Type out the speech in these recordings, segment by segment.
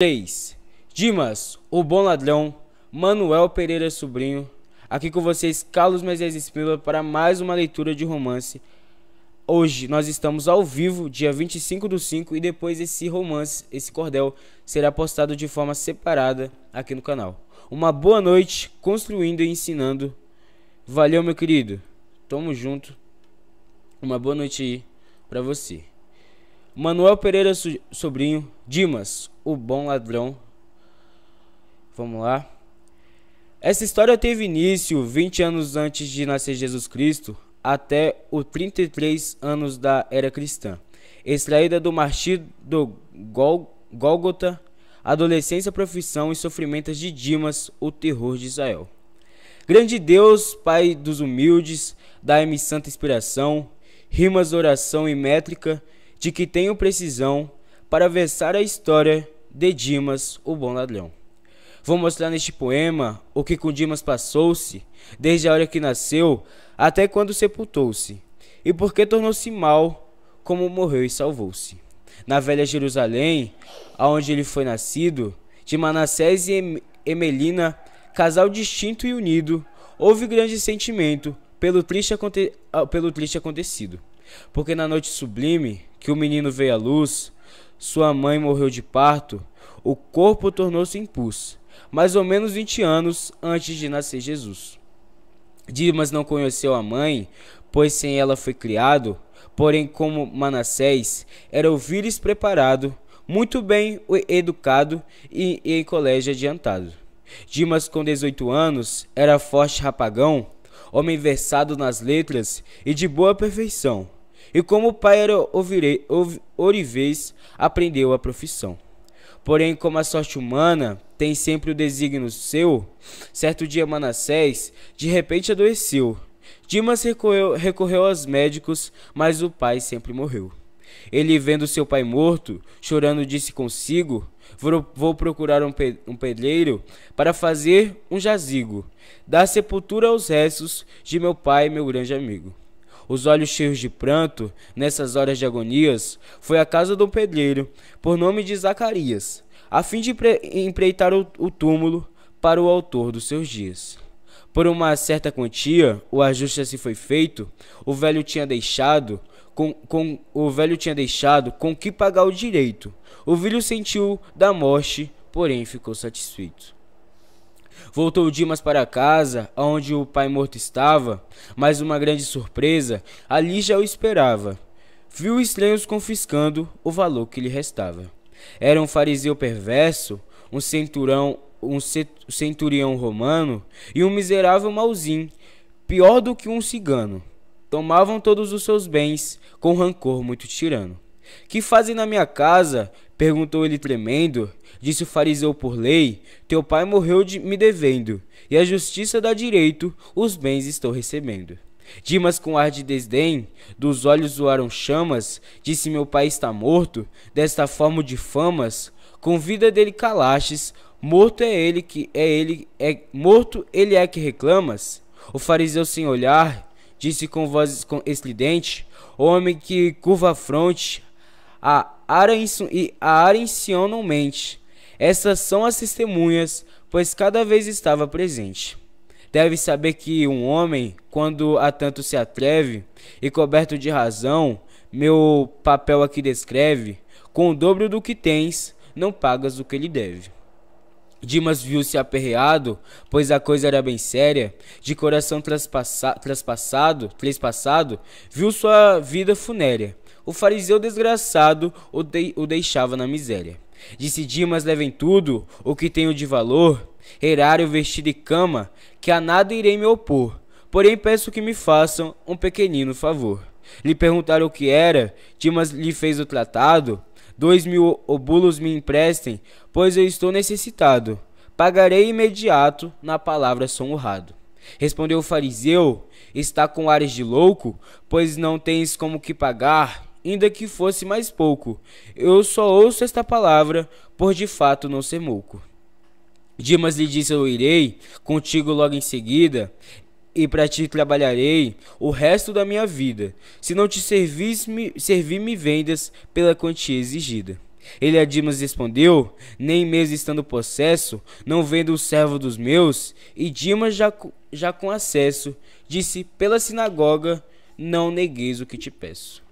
3. Dimas, o Bom Ladrão, Manuel Pereira Sobrinho, aqui com vocês, Carlos Mezes Espila, para mais uma leitura de romance. Hoje nós estamos ao vivo, dia 25 do 5, e depois esse romance, esse cordel, será postado de forma separada aqui no canal. Uma boa noite, construindo e ensinando. Valeu, meu querido. Tamo junto. Uma boa noite aí pra você. Manuel Pereira Sobrinho, Dimas, o Bom Ladrão. Vamos lá. Essa história teve início 20 anos antes de nascer Jesus Cristo, até os 33 anos da era cristã. Extraída do martírio do Gol Gólgota, adolescência, profissão e sofrimentos de Dimas, o terror de Israel. Grande Deus, Pai dos humildes, da me santa inspiração, rimas, oração e métrica, de que tenho precisão, para versar a história de Dimas, o bom ladrão. Vou mostrar neste poema o que com Dimas passou-se, desde a hora que nasceu até quando sepultou-se, e por que tornou-se mal, como morreu e salvou-se. Na velha Jerusalém, aonde ele foi nascido, de Manassés e Emelina, casal distinto e unido, houve grande sentimento pelo triste, aconte ah, pelo triste acontecido. Porque na noite sublime que o menino veio à luz, sua mãe morreu de parto, o corpo tornou-se impulso, mais ou menos 20 anos antes de nascer Jesus. Dimas não conheceu a mãe, pois sem ela foi criado, porém, como Manassés, era o vírus preparado, muito bem educado e em colégio adiantado. Dimas, com 18 anos, era forte rapagão, homem versado nas letras e de boa perfeição. E como o pai era orivez, aprendeu a profissão. Porém, como a sorte humana tem sempre o desígnio seu, certo dia Manassés de repente adoeceu. Dimas recorreu, recorreu aos médicos, mas o pai sempre morreu. Ele, vendo seu pai morto, chorando, disse consigo: Vou procurar um, um pedreiro para fazer um jazigo, dar sepultura aos restos de meu pai, meu grande amigo os olhos cheios de pranto, nessas horas de agonias, foi à casa do pedreiro, por nome de Zacarias, a fim de empreitar o, o túmulo para o autor dos seus dias. Por uma certa quantia, o ajuste se assim foi feito, o velho tinha deixado, com, com, o velho tinha deixado com que pagar o direito. O filho sentiu da morte, porém ficou satisfeito. Voltou Dimas para casa, onde o pai morto estava, mas uma grande surpresa ali já o esperava. Viu estranhos confiscando o valor que lhe restava. Era um fariseu perverso, um centurão, um centurião romano e um miserável mauzinho, pior do que um cigano. Tomavam todos os seus bens com rancor muito tirano. Que fazem na minha casa? perguntou ele tremendo. Disse o fariseu por lei: Teu pai morreu de me devendo, e a justiça dá direito, os bens estou recebendo. Dimas, com ar de desdém, dos olhos zoaram chamas, disse: Meu pai está morto, desta forma de famas. Com vida dele calastes, morto é ele que é ele, é morto ele é que reclamas. O fariseu, sem olhar, disse com voz com estridente: Homem que curva a fronte, a ara, e a ara em não mente. Essas são as testemunhas, pois cada vez estava presente. Deve saber que um homem, quando a tanto se atreve, e coberto de razão, meu papel aqui descreve, com o dobro do que tens, não pagas o que lhe deve. Dimas viu-se aperreado, pois a coisa era bem séria, de coração traspassa traspassado, trespassado, viu sua vida funérea. O fariseu desgraçado o, de o deixava na miséria. Disse Dimas levem tudo, o que tenho de valor, erário, vestido e cama, que a nada irei me opor, porém peço que me façam um pequenino favor. Lhe perguntaram o que era, Dimas lhe fez o tratado, dois mil obulos me emprestem, pois eu estou necessitado, pagarei imediato, na palavra sou honrado. Respondeu o fariseu, está com ares de louco, pois não tens como que pagar, ainda que fosse mais pouco. Eu só ouço esta palavra, por de fato não ser mouco. Dimas lhe disse: Eu irei contigo logo em seguida, e para ti trabalharei o resto da minha vida, se não te servir-me servir vendas pela quantia exigida. Ele a Dimas respondeu: Nem mesmo estando possesso, não vendo o servo dos meus. E Dimas, já, já com acesso, disse: Pela sinagoga, não negueis o que te peço.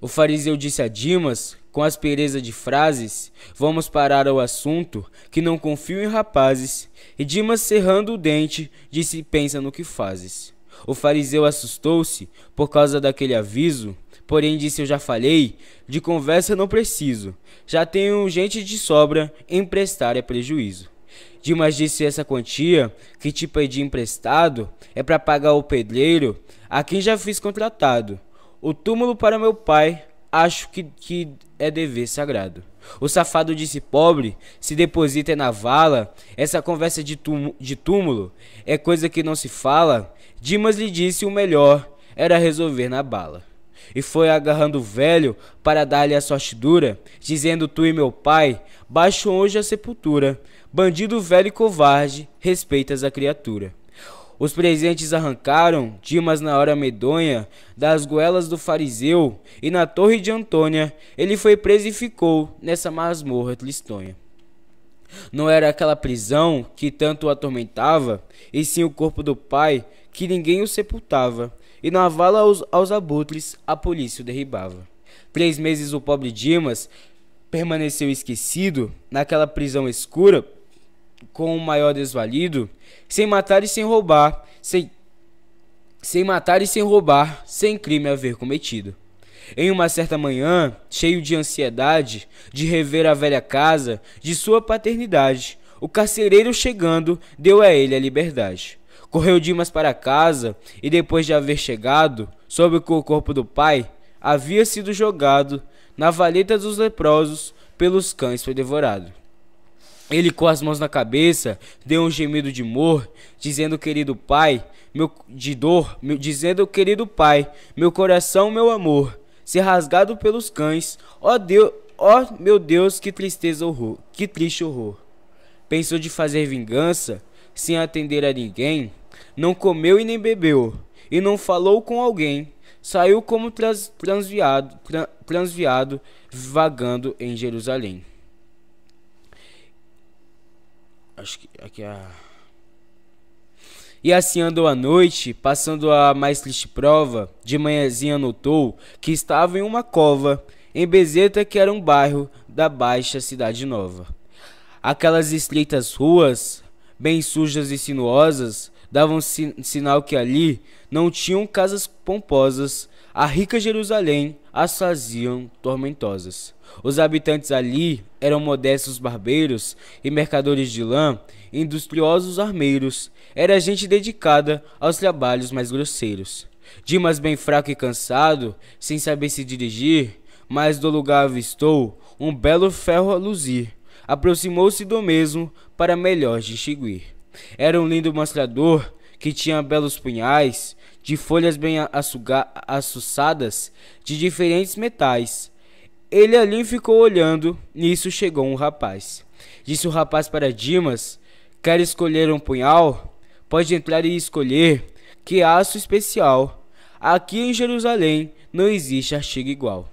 O fariseu disse a Dimas, com aspereza de frases, vamos parar ao assunto, que não confio em rapazes. E Dimas, cerrando o dente, disse, pensa no que fazes. O fariseu assustou-se por causa daquele aviso, porém disse, eu já falei, de conversa não preciso, já tenho gente de sobra, emprestar é prejuízo. Dimas disse essa quantia que te pedi emprestado é para pagar o pedreiro a quem já fiz contratado. O túmulo para meu pai acho que, que é dever sagrado. O safado disse pobre, se deposita é na vala. Essa conversa de, túmulo, de túmulo é coisa que não se fala. Dimas lhe disse o melhor era resolver na bala. E foi agarrando o velho para dar-lhe a sorte dura, dizendo: Tu e meu pai baixo hoje a sepultura. Bandido velho e covarde, respeitas a criatura. Os presentes arrancaram, Dimas na hora medonha, das goelas do fariseu, e na torre de Antônia, ele foi preso e ficou nessa masmorra tristonha. Não era aquela prisão que tanto o atormentava, e sim o corpo do pai, que ninguém o sepultava, e na vala aos, aos abutres a polícia o derribava. Três meses o pobre Dimas permaneceu esquecido naquela prisão escura, com o maior desvalido, sem matar e sem roubar, sem sem matar e sem roubar, sem crime haver cometido. Em uma certa manhã, cheio de ansiedade, de rever a velha casa, de sua paternidade, o carcereiro chegando deu a ele a liberdade. Correu Dimas para casa e, depois de haver chegado, soube que o corpo do pai havia sido jogado na valeta dos leprosos pelos cães foi devorado. Ele, com as mãos na cabeça, deu um gemido de mor, dizendo: Querido pai, meu de dor, meu, dizendo: Querido pai, meu coração, meu amor, ser rasgado pelos cães. Ó oh, Deus, ó oh, meu Deus, que tristeza horror, que triste horror. Pensou de fazer vingança, sem atender a ninguém, não comeu e nem bebeu, e não falou com alguém. Saiu como trans, transviado, transviado, vagando em Jerusalém. Acho que aqui é a. E assim andou a noite, passando a mais triste prova, de manhãzinha notou que estava em uma cova, em Bezeta, que era um bairro da baixa cidade nova. Aquelas estreitas ruas, bem sujas e sinuosas, davam sin sinal que ali não tinham casas pomposas, a rica Jerusalém as faziam tormentosas. Os habitantes ali eram modestos barbeiros e mercadores de lã, industriosos armeiros, era gente dedicada aos trabalhos mais grosseiros. Dimas, bem fraco e cansado, sem saber se dirigir, mas do lugar avistou um belo ferro a luzir. Aproximou-se do mesmo para melhor distinguir. Era um lindo mostrador que tinha belos punhais, de folhas bem assuçadas de diferentes metais. Ele ali ficou olhando, nisso chegou um rapaz. Disse o rapaz para Dimas: Quer escolher um punhal? Pode entrar e escolher, que é aço especial. Aqui em Jerusalém não existe artigo igual.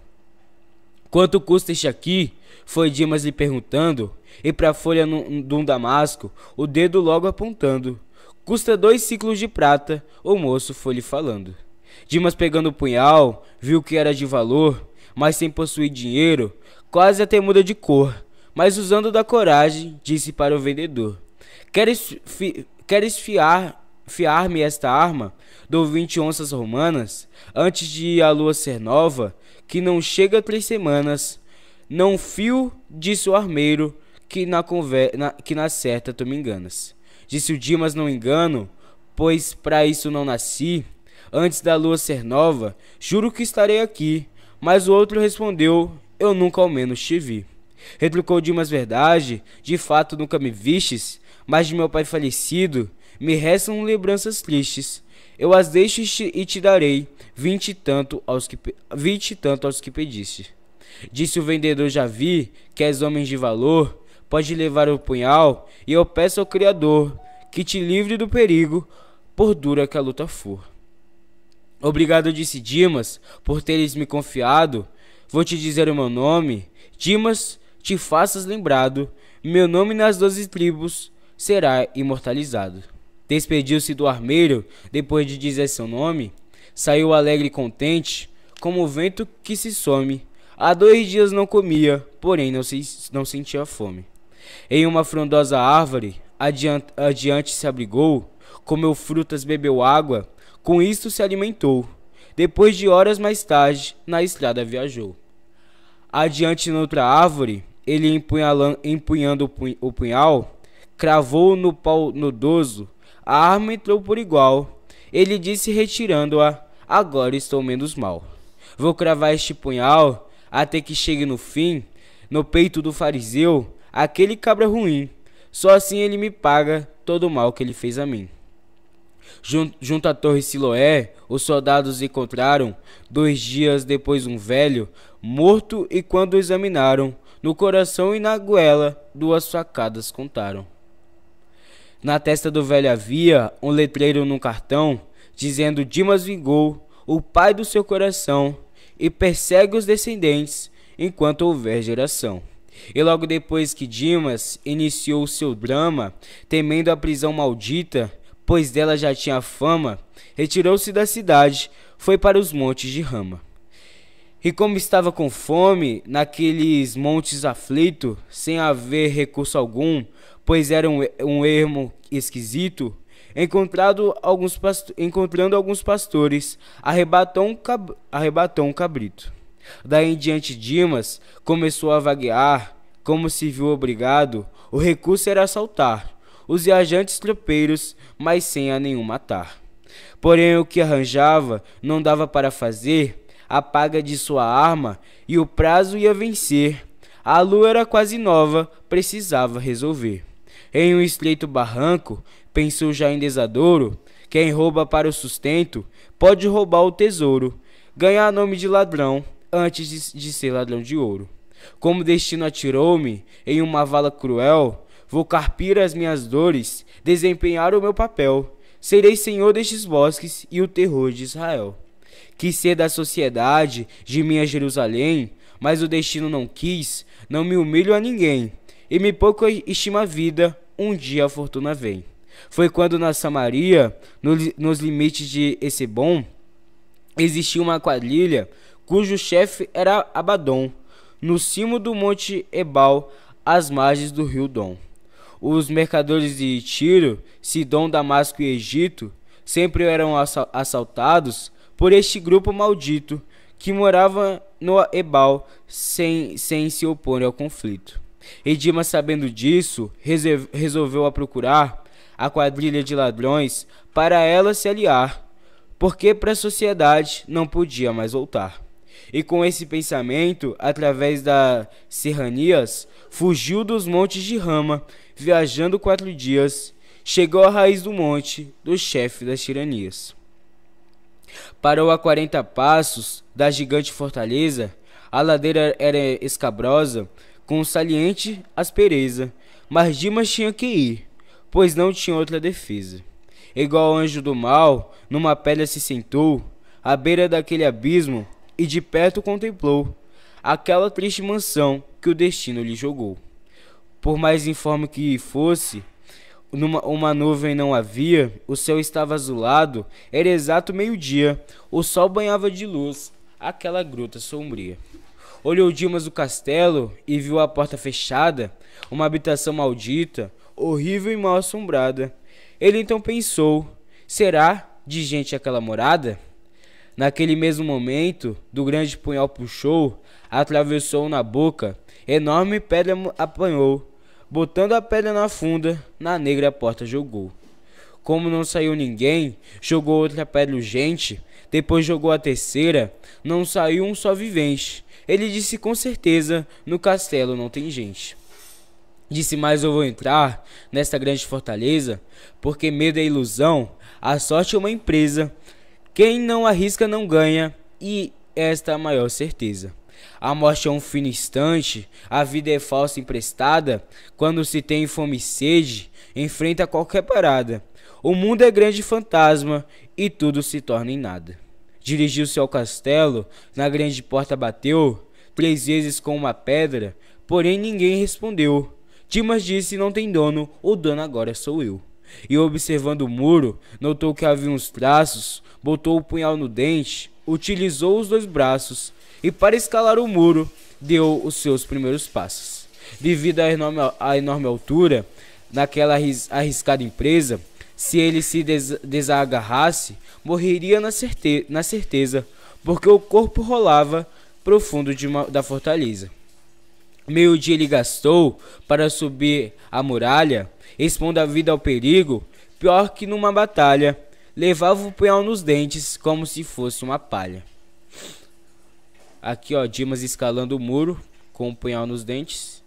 Quanto custa este aqui? Foi Dimas lhe perguntando, e para a folha de um damasco, o dedo logo apontando. Custa dois ciclos de prata, o moço foi-lhe falando. Dimas, pegando o punhal, viu que era de valor, mas sem possuir dinheiro, quase até muda de cor. Mas usando da coragem, disse para o vendedor: Queres, queres fiar fiar-me esta arma? Dou 20 onças romanas, antes de a lua ser nova, que não chega a três semanas. Não fio, disse o armeiro, que na, conver na, que na certa tu me enganas. Disse o Dimas não engano, pois para isso não nasci. Antes da lua ser nova, juro que estarei aqui. Mas o outro respondeu: Eu nunca ao menos te vi. Retrucou Dimas verdade, de fato nunca me vistes, mas de meu pai falecido me restam lembranças tristes. Eu as deixo e te darei vinte tanto aos que vinte tanto aos que pediste. Disse o vendedor já vi que és homem de valor, pode levar o punhal, e eu peço ao Criador que te livre do perigo, por dura que a luta for. Obrigado, disse Dimas, por teres me confiado. Vou te dizer o meu nome, Dimas, te faças lembrado. Meu nome nas doze tribos será imortalizado. Despediu-se do armeiro, depois de dizer seu nome, saiu alegre e contente, como o vento que se some. Há dois dias não comia, porém não, se, não sentia fome. Em uma frondosa árvore, adiante, adiante se abrigou, comeu frutas, bebeu água, com isto se alimentou. Depois de horas mais tarde, na estrada viajou. Adiante noutra árvore, ele empunhando o punhal, cravou no pau nodoso, a arma entrou por igual. Ele disse retirando-a, agora estou menos mal. Vou cravar este punhal, até que chegue no fim, no peito do fariseu, aquele cabra ruim, só assim ele me paga todo o mal que ele fez a mim. Junto à torre Siloé, os soldados encontraram, dois dias depois, um velho, morto, e quando o examinaram, no coração e na goela, duas facadas contaram. Na testa do velho havia um letreiro num cartão, dizendo Dimas vingou, o pai do seu coração, e persegue os descendentes, enquanto houver geração. E logo depois que Dimas iniciou seu drama, temendo a prisão maldita, pois dela já tinha fama, retirou-se da cidade, foi para os montes de Rama. E como estava com fome, naqueles montes aflito, sem haver recurso algum, pois era um, um ermo esquisito, alguns encontrando alguns pastores, arrebatou um, cab arrebatou um cabrito. Daí em diante Dimas começou a vaguear, como se viu obrigado, o recurso era assaltar os viajantes tropeiros, mas sem a nenhum matar. Porém o que arranjava não dava para fazer, a paga de sua arma e o prazo ia vencer. A lua era quase nova, precisava resolver. Em um estreito barranco, pensou já em desadouro, quem rouba para o sustento pode roubar o tesouro, ganhar nome de ladrão, antes de, de ser ladrão de ouro. Como o destino atirou-me em uma vala cruel, vou carpir as minhas dores, desempenhar o meu papel. Serei senhor destes bosques e o terror de Israel. Quis ser da sociedade de minha Jerusalém, mas o destino não quis, não me humilho a ninguém, e me pouco estima a vida, um dia a fortuna vem. Foi quando na Samaria, nos limites de Essebom, existiu uma quadrilha cujo chefe era Abaddon, no cimo do monte Ebal, às margens do rio Dom. Os mercadores de Tiro, Sidom, Damasco e Egito sempre eram assaltados por este grupo maldito que morava no Ebal sem, sem se opor ao conflito. E sabendo disso, resolveu a procurar a quadrilha de ladrões para ela se aliar, porque para a sociedade não podia mais voltar. E com esse pensamento, através das serranias, fugiu dos montes de Rama, viajando quatro dias, chegou à raiz do monte do chefe das tiranias. Parou a quarenta passos da gigante fortaleza, a ladeira era escabrosa, com saliente aspereza, mas Dimas tinha que ir, pois não tinha outra defesa. Igual anjo do mal, numa pedra se sentou, à beira daquele abismo, e de perto contemplou aquela triste mansão que o destino lhe jogou. Por mais informe que fosse, numa, uma nuvem não havia, o céu estava azulado, era exato meio-dia, o sol banhava de luz aquela gruta sombria. Olhou Dimas o castelo e viu a porta fechada, uma habitação maldita, horrível e mal assombrada. Ele então pensou: será de gente aquela morada? Naquele mesmo momento, do grande punhal puxou, atravessou na boca, enorme pedra apanhou, botando a pedra na funda, na negra porta jogou. Como não saiu ninguém, jogou outra pedra urgente, depois jogou a terceira, não saiu um só vivente. Ele disse com certeza: no castelo não tem gente. Disse mais: eu vou entrar nesta grande fortaleza, porque medo é ilusão, a sorte é uma empresa quem não arrisca não ganha, e esta é a maior certeza. A morte é um fino instante, a vida é falsa emprestada, quando se tem fome e sede, enfrenta qualquer parada. O mundo é grande fantasma e tudo se torna em nada. Dirigiu-se ao castelo, na grande porta bateu, três vezes com uma pedra, porém ninguém respondeu. Dimas disse: Não tem dono, o dono agora sou eu e observando o muro, notou que havia uns traços, botou o punhal no dente, utilizou os dois braços e, para escalar o muro, deu os seus primeiros passos. Devido à enorme, à enorme altura, naquela arriscada empresa, se ele se des desagarrasse, morreria na, certe na certeza, porque o corpo rolava profundo da fortaleza. Meio dia ele gastou para subir a muralha expondo a vida ao perigo, pior que numa batalha, levava o punhal nos dentes como se fosse uma palha. Aqui, ó, Dimas escalando o muro com o punhal nos dentes.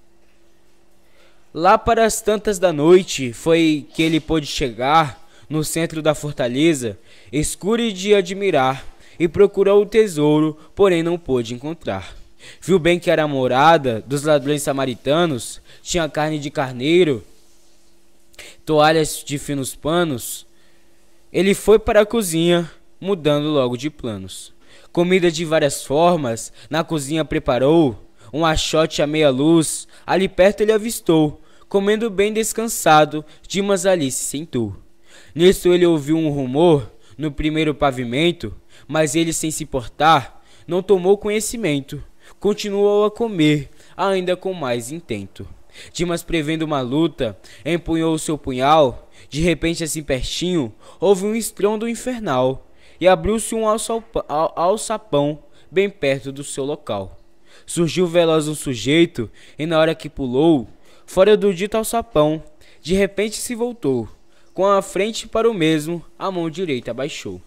Lá para as tantas da noite foi que ele pôde chegar no centro da fortaleza, escuro e de admirar, e procurou o tesouro, porém não pôde encontrar. Viu bem que era morada dos ladrões samaritanos, tinha carne de carneiro toalhas de finos panos, ele foi para a cozinha, mudando logo de planos. Comida de várias formas, na cozinha preparou, um achote à meia luz, ali perto ele avistou, comendo bem descansado, Dimas ali se sentou. Nisso ele ouviu um rumor, no primeiro pavimento, mas ele sem se importar, não tomou conhecimento, continuou a comer, ainda com mais intento. Dimas prevendo uma luta, empunhou o seu punhal. De repente, assim pertinho, houve um estrondo infernal e abriu-se um alçapão bem perto do seu local. Surgiu veloz um sujeito e, na hora que pulou, fora do dito alçapão, de repente se voltou. Com a frente para o mesmo, a mão direita baixou.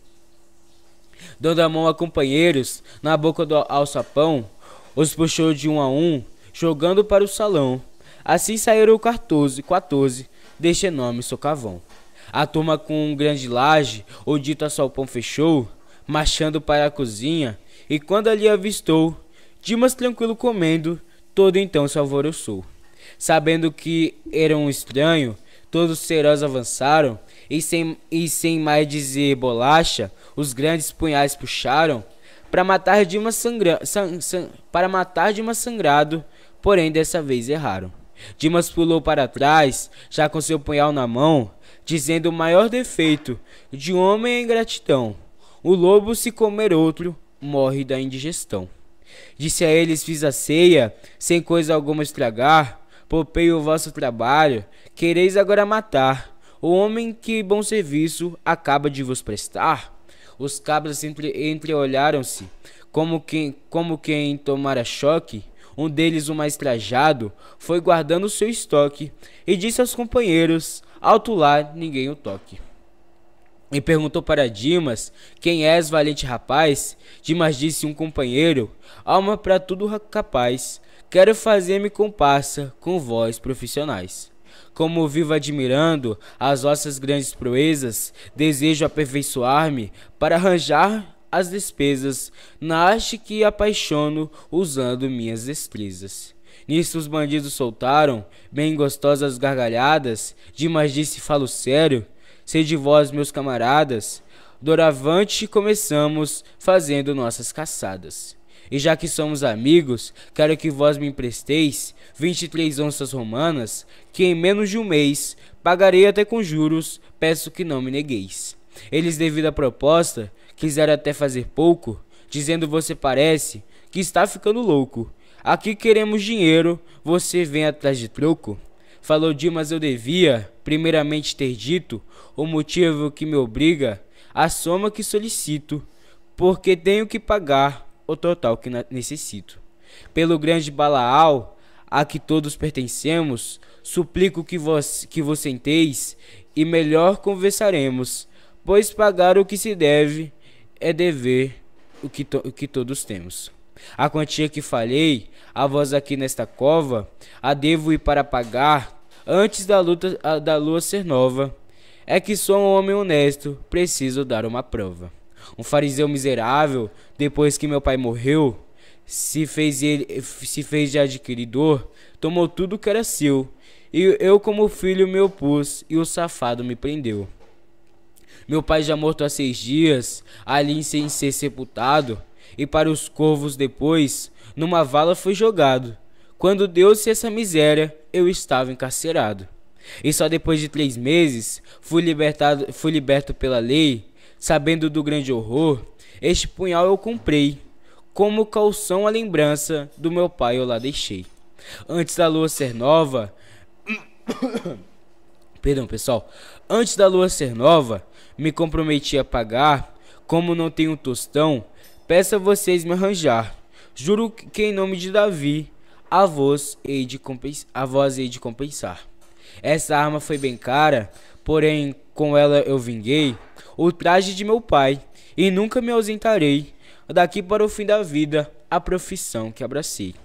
Dando a mão a companheiros, na boca do alçapão, os puxou de um a um, jogando para o salão. Assim saíram 14, 14 deste enorme socavão. A turma com um grande laje, ou dito a fechou, marchando para a cozinha, e quando ali avistou, Dimas tranquilo comendo, todo então se alvoroçou. Sabendo que era um estranho, todos os avançaram, e sem, e sem mais dizer bolacha, os grandes punhais puxaram, para matar Dimas sangra, san, san, para matar Dimas sangrado, porém dessa vez erraram. Dimas pulou para trás, já com seu punhal na mão, dizendo o maior defeito de um homem é ingratidão. O lobo, se comer outro, morre da indigestão. Disse a eles: Fiz a ceia, sem coisa alguma estragar, poupei o vosso trabalho, quereis agora matar o homem que bom serviço acaba de vos prestar. Os cabras entre, entreolharam-se, como quem, como quem tomara choque, um deles o mais trajado, foi guardando seu estoque e disse aos companheiros: Alto lá, ninguém o toque. E perguntou para Dimas: Quem és, valente rapaz? Dimas disse: Um companheiro, alma para tudo capaz. Quero fazer-me comparsa com vós profissionais. Como vivo admirando as vossas grandes proezas, desejo aperfeiçoar-me para arranjar as despesas, na arte que apaixono usando minhas destrezas. Nisso os bandidos soltaram, bem gostosas gargalhadas, de mais disse falo sério, sei de vós meus camaradas, doravante começamos fazendo nossas caçadas. E já que somos amigos, quero que vós me empresteis 23 onças romanas, que em menos de um mês pagarei até com juros, peço que não me negueis. Eles, devido à proposta, quiseram até fazer pouco, dizendo você parece que está ficando louco. Aqui queremos dinheiro, você vem atrás de troco. Falou Dimas, eu devia, primeiramente, ter dito o motivo que me obriga, a soma que solicito, porque tenho que pagar o total que necessito. Pelo grande Balaal, a que todos pertencemos, suplico que vos que vos senteis e melhor conversaremos, pois pagar o que se deve é dever o que, to, o que todos temos. A quantia que falei, a voz aqui nesta cova, a devo ir para pagar, antes da, luta, a, da lua ser nova. É que sou um homem honesto, preciso dar uma prova. Um fariseu miserável, depois que meu pai morreu, se fez, ele, se fez de adquiridor, tomou tudo que era seu. E eu, como filho, me opus, e o safado me prendeu meu pai já morto há seis dias, ali sem ser sepultado, e para os corvos depois, numa vala foi jogado. Quando deu-se essa miséria, eu estava encarcerado. E só depois de três meses fui libertado, fui liberto pela lei, sabendo do grande horror. Este punhal eu comprei, como calção a lembrança do meu pai eu lá deixei. Antes da lua ser nova, Perdão, pessoal. Antes da lua ser nova, me comprometi a pagar, como não tenho tostão, peço a vocês me arranjar. Juro que em nome de Davi, a voz hei de, voz hei de compensar. Essa arma foi bem cara, porém com ela eu vinguei o traje de meu pai e nunca me ausentarei daqui para o fim da vida a profissão que abracei.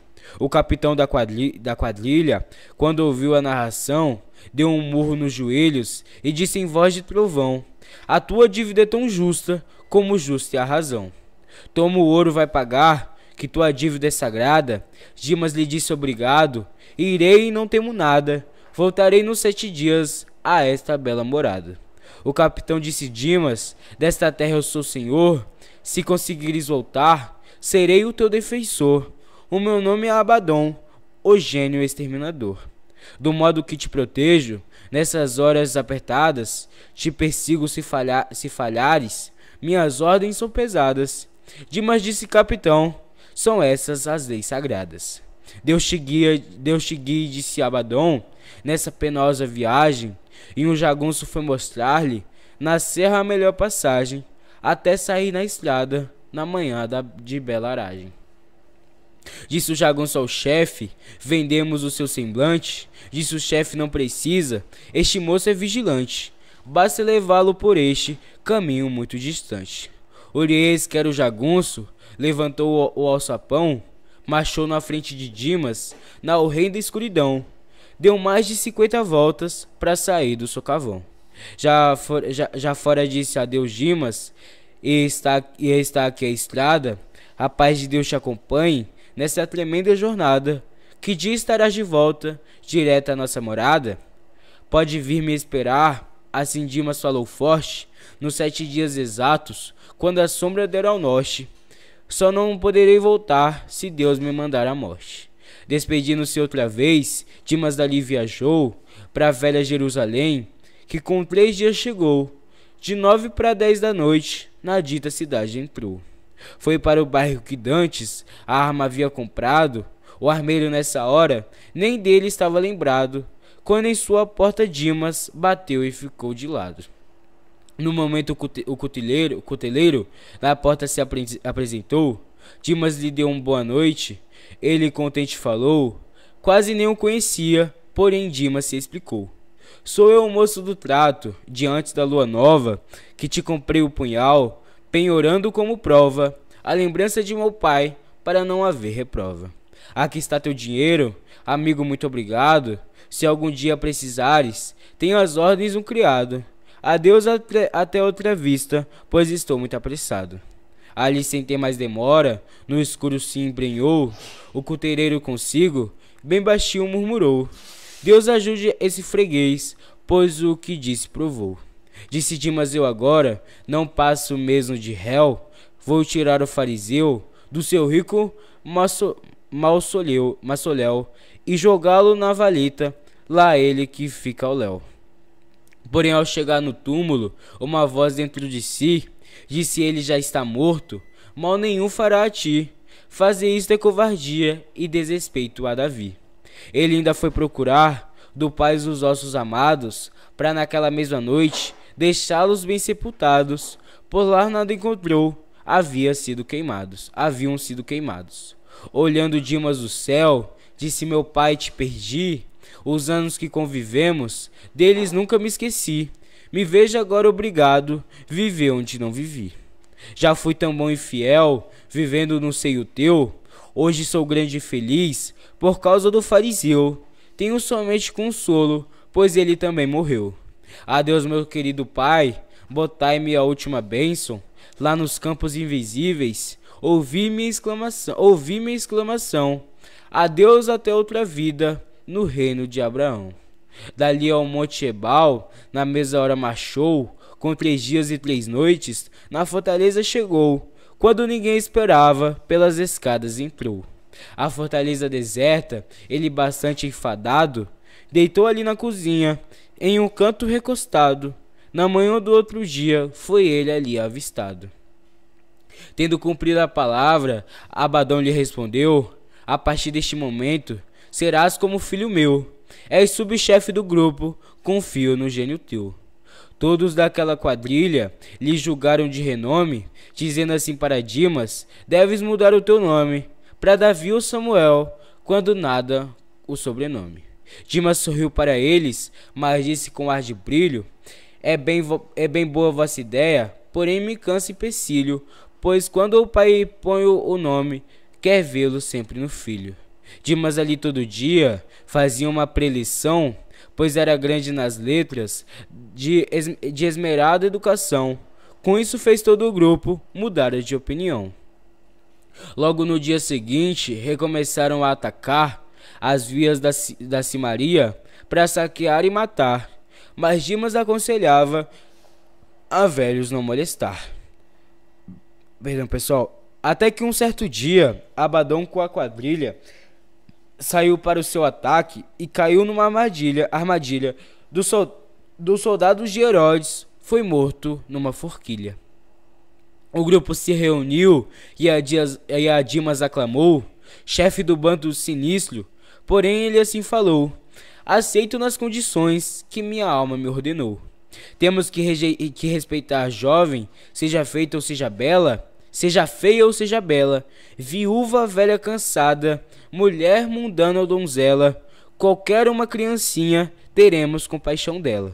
O capitão da, quadri da quadrilha quando ouviu a narração, deu um murro nos joelhos e disse em voz de trovão: a tua dívida é tão justa como justa é a razão. Toma o ouro, vai pagar, que tua dívida é sagrada. Dimas lhe disse obrigado. Irei e não temo nada. Voltarei nos sete dias a esta bela morada. O capitão disse: Dimas, desta terra eu sou senhor. Se conseguires voltar, serei o teu defensor. O meu nome é Abaddon, o gênio exterminador. Do modo que te protejo, Nessas horas apertadas, te persigo se, falha se falhares, minhas ordens são pesadas. Dimas disse, capitão, são essas as leis sagradas. Deus te guia, Deus te guie, disse Abaddon, nessa penosa viagem, e um jagunço foi mostrar-lhe, na serra a melhor passagem, até sair na estrada, na manhã da, de Bela Aragem. Disse o jagunço ao chefe: Vendemos o seu semblante. Disse o chefe: Não precisa. Este moço é vigilante. Basta levá-lo por este caminho muito distante. Olheis que era o jagunço, levantou o alçapão, marchou na frente de Dimas, na horrenda escuridão. Deu mais de 50 voltas para sair do socavão. Já, for, já, já fora disse adeus, Dimas, e está, e está aqui a estrada. A paz de Deus te acompanhe nessa tremenda jornada. Que dia estarás de volta, direto à nossa morada? Pode vir me esperar, assim Dimas falou forte, nos sete dias exatos, quando a sombra der ao norte. Só não poderei voltar se Deus me mandar a morte. Despedindo-se outra vez, Dimas dali viajou para a velha Jerusalém, que com três dias chegou, de nove para dez da noite, na dita cidade entrou. Foi para o bairro que dantes a arma havia comprado. O armeiro nessa hora nem dele estava lembrado, quando em sua porta Dimas bateu e ficou de lado. No momento o cuteleiro, o cuteleiro na porta se apresentou. Dimas lhe deu uma boa noite. Ele contente falou. Quase nem o conhecia, porém Dimas se explicou. Sou eu o moço do trato, diante da lua nova, que te comprei o punhal penhorando como prova a lembrança de meu pai, para não haver reprova. Aqui está teu dinheiro, amigo, muito obrigado. Se algum dia precisares, tenho as ordens um criado. Adeus até outra vista, pois estou muito apressado. Ali, sem ter mais demora, no escuro se embrenhou. O cuteireiro consigo, bem baixinho murmurou: Deus ajude esse freguês, pois o que disse provou disse Dimas eu agora não passo mesmo de réu. Vou tirar o fariseu do seu rico maçoléu e jogá-lo na valeta, lá é ele que fica ao léu. Porém, ao chegar no túmulo, uma voz dentro de si disse: Ele já está morto, mal nenhum fará a ti. Fazer isto é covardia e desrespeito a Davi. Ele ainda foi procurar do Pai os ossos amados, para naquela mesma noite deixá-los bem sepultados. Por lá nada encontrou, havia sido queimados, haviam sido queimados. Olhando Dimas o céu, disse meu pai te perdi, os anos que convivemos, deles nunca me esqueci. Me vejo agora obrigado, viver onde não vivi. Já fui tão bom e fiel, vivendo no seio teu. Hoje sou grande e feliz, por causa do fariseu. Tenho somente consolo, pois ele também morreu. A Deus, meu querido Pai, botai-me a última bênção lá nos campos invisíveis. Ouvi minha exclamação, ouvi minha exclamação. Adeus até outra vida no reino de Abraão. Dali ao Monte Ebal, na mesa hora marchou, com três dias e três noites, na fortaleza chegou, quando ninguém esperava, pelas escadas entrou. A fortaleza deserta, ele bastante enfadado, deitou ali na cozinha em um canto recostado. Na manhã do outro dia, foi ele ali avistado. Tendo cumprido a palavra, Abadão lhe respondeu: A partir deste momento, serás como filho meu. És subchefe do grupo, confio no gênio teu. Todos daquela quadrilha lhe julgaram de renome, dizendo assim para Dimas: Deves mudar o teu nome para Davi ou Samuel, quando nada o sobrenome. Dimas sorriu para eles, mas disse com ar de brilho: É bem, é bem boa vossa ideia, porém me cansa empecilho, pois quando o pai põe o nome, quer vê-lo sempre no filho. Dimas ali todo dia fazia uma preleção, pois era grande nas letras, de, es de esmerada educação. Com isso fez todo o grupo mudar de opinião. Logo no dia seguinte, recomeçaram a atacar as vias da, da Cimaria para saquear e matar, mas Dimas aconselhava a velhos não molestar. Perdão, pessoal. Até que um certo dia, Abadão com a quadrilha saiu para o seu ataque e caiu numa armadilha, armadilha dos soldados de Herodes, foi morto numa forquilha. O grupo se reuniu e a, Dias, e a Dimas aclamou, chefe do bando sinistro, Porém, ele assim falou: Aceito nas condições que minha alma me ordenou. Temos que, que respeitar a jovem, seja feita ou seja bela, seja feia ou seja bela, viúva, velha cansada, mulher mundana ou donzela, qualquer uma criancinha, teremos compaixão dela.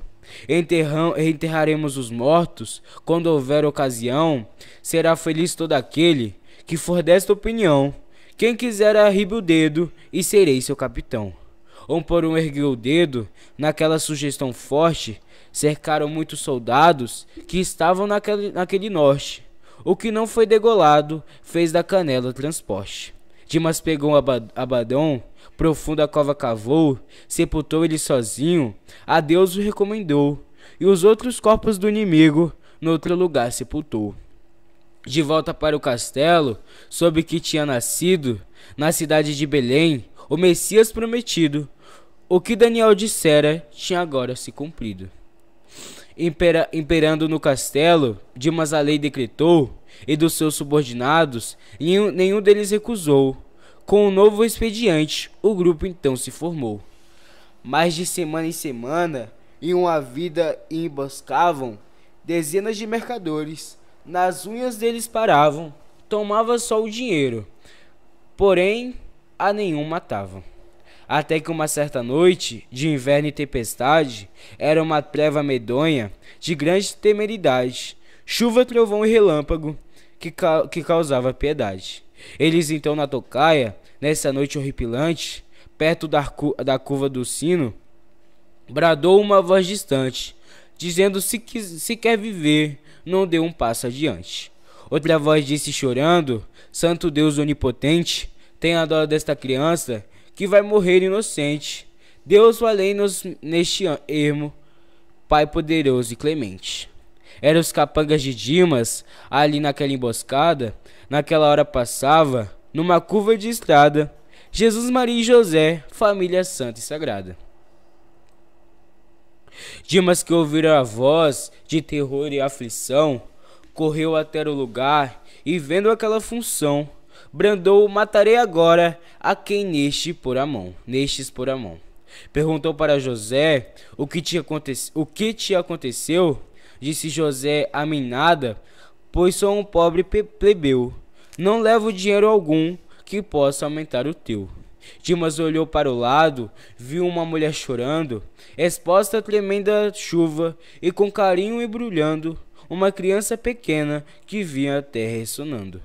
enterraremos os mortos, quando houver ocasião, será feliz todo aquele que for desta opinião, quem quiser arribe o dedo e serei seu capitão. Um por um ergueu o dedo, naquela sugestão forte, cercaram muitos soldados que estavam naquele, naquele norte. O que não foi degolado fez da canela transporte. Dimas pegou um abadão, profunda cova cavou, sepultou ele sozinho, a Deus o recomendou, e os outros corpos do inimigo noutro lugar sepultou. De volta para o castelo, soube que tinha nascido, na cidade de Belém, o Messias prometido. O que Daniel dissera tinha agora se cumprido. Impera, imperando no castelo, Dimas a lei decretou, e dos seus subordinados, nenhum, nenhum deles recusou. Com o um novo expediente, o grupo então se formou. Mas de semana em semana, em uma vida emboscavam dezenas de mercadores nas unhas deles paravam, tomava só o dinheiro, porém a nenhum matavam. Até que uma certa noite, de inverno e tempestade, era uma treva medonha, de grande temeridade, chuva, trovão e relâmpago, que, ca que causava piedade. Eles então na tocaia, nessa noite horripilante, perto da, cu da curva do sino, bradou uma voz distante, dizendo se, que se quer viver, não deu um passo adiante. Outra voz disse chorando: Santo Deus onipotente, tenha dó desta criança que vai morrer inocente. Deus valei-nos neste ermo, Pai poderoso e clemente. Eram os capangas de Dimas, ali naquela emboscada, naquela hora passava, numa curva de estrada, Jesus, Maria e José, família santa e sagrada. Dimas que ouviram a voz de terror e aflição, correu até o lugar e vendo aquela função, brandou: "Matarei agora a quem neste por a mão, nestes por a mão." Perguntou para José o que, te aconte... o que te aconteceu? Disse José a mim nada, pois sou um pobre plebeu. Não levo dinheiro algum que possa aumentar o teu. Dimas olhou para o lado, viu uma mulher chorando, exposta à tremenda chuva, e com carinho embrulhando uma criança pequena que vinha até ressonando.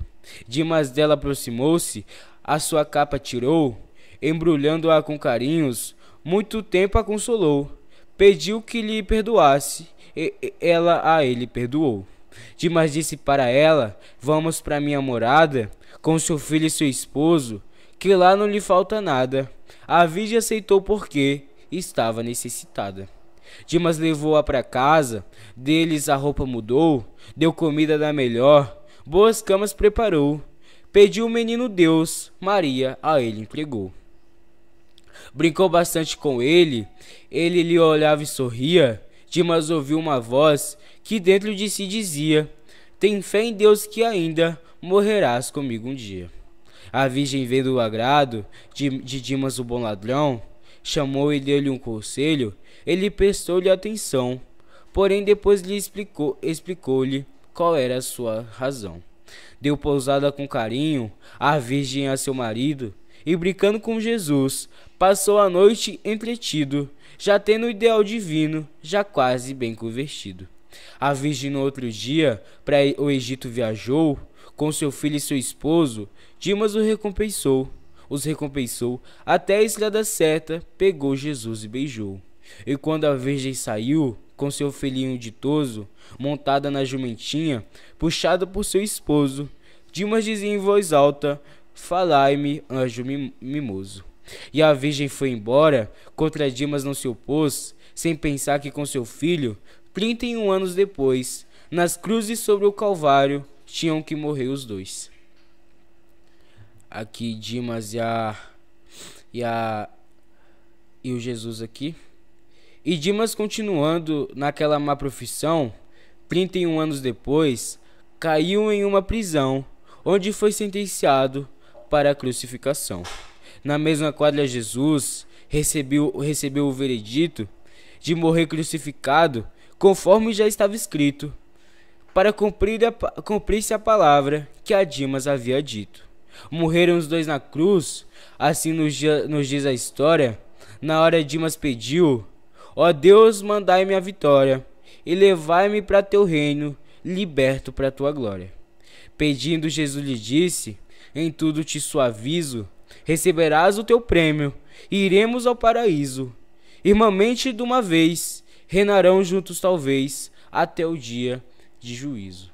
Dimas dela aproximou-se, a sua capa tirou, embrulhando-a com carinhos, muito tempo a consolou, pediu que lhe perdoasse, e ela a ele perdoou. Dimas disse para ela: Vamos para minha morada, com seu filho e seu esposo, que lá não lhe falta nada. A virgem aceitou porque estava necessitada. Dimas levou-a para casa, deles a roupa mudou, deu comida da melhor, boas camas preparou, pediu o menino Deus, Maria a ele entregou. Brincou bastante com ele, ele lhe olhava e sorria. Dimas ouviu uma voz que dentro de si dizia: Tem fé em Deus que ainda morrerás comigo um dia. A virgem vendo o agrado de, de Dimas o bom ladrão, chamou e deu-lhe um conselho, ele prestou-lhe atenção, porém depois lhe explicou, explicou-lhe qual era a sua razão. Deu pousada com carinho a virgem a seu marido, e brincando com Jesus, passou a noite entretido, já tendo o ideal divino, já quase bem convertido. A virgem no outro dia para o Egito viajou, com seu filho e seu esposo, Dimas o recompensou, os recompensou, até a estrada certa, pegou Jesus e beijou. E quando a virgem saiu, com seu filhinho ditoso, montada na jumentinha, puxada por seu esposo, Dimas dizia em voz alta: Falai-me, anjo mimoso. E a virgem foi embora, contra Dimas não se opôs, sem pensar que com seu filho, 31 anos depois, nas cruzes sobre o Calvário, tinham que morrer os dois. Aqui Dimas e a e a e o Jesus aqui. E Dimas continuando naquela má profissão, 31 anos depois, caiu em uma prisão, onde foi sentenciado para a crucificação. Na mesma quadra Jesus recebeu, recebeu o veredito de morrer crucificado, conforme já estava escrito para cumprir a, cumprir-se a palavra que a Dimas havia dito. Morreram os dois na cruz, assim nos, nos diz a história. Na hora Dimas pediu: Ó Deus, mandai-me a vitória e levai-me para teu reino, liberto para tua glória. Pedindo, Jesus lhe disse: Em tudo te suavizo, receberás o teu prêmio, e iremos ao paraíso. Irmãmente de uma vez, reinarão juntos talvez até o dia de juízo.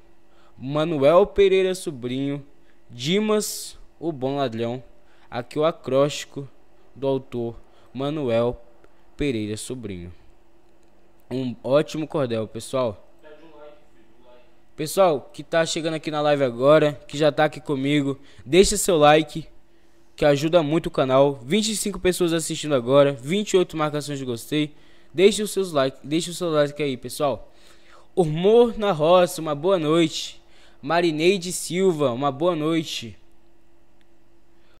Manuel Pereira Sobrinho, Dimas, o bom ladrão. Aqui o acróstico do autor Manuel Pereira Sobrinho. Um ótimo cordel, pessoal. Pessoal que tá chegando aqui na live agora, que já tá aqui comigo, deixa seu like que ajuda muito o canal. 25 pessoas assistindo agora, 28 marcações de gostei. Deixe os seus likes, deixe os seus likes aí, pessoal. Humor na Roça, uma boa noite. Marineide Silva, uma boa noite.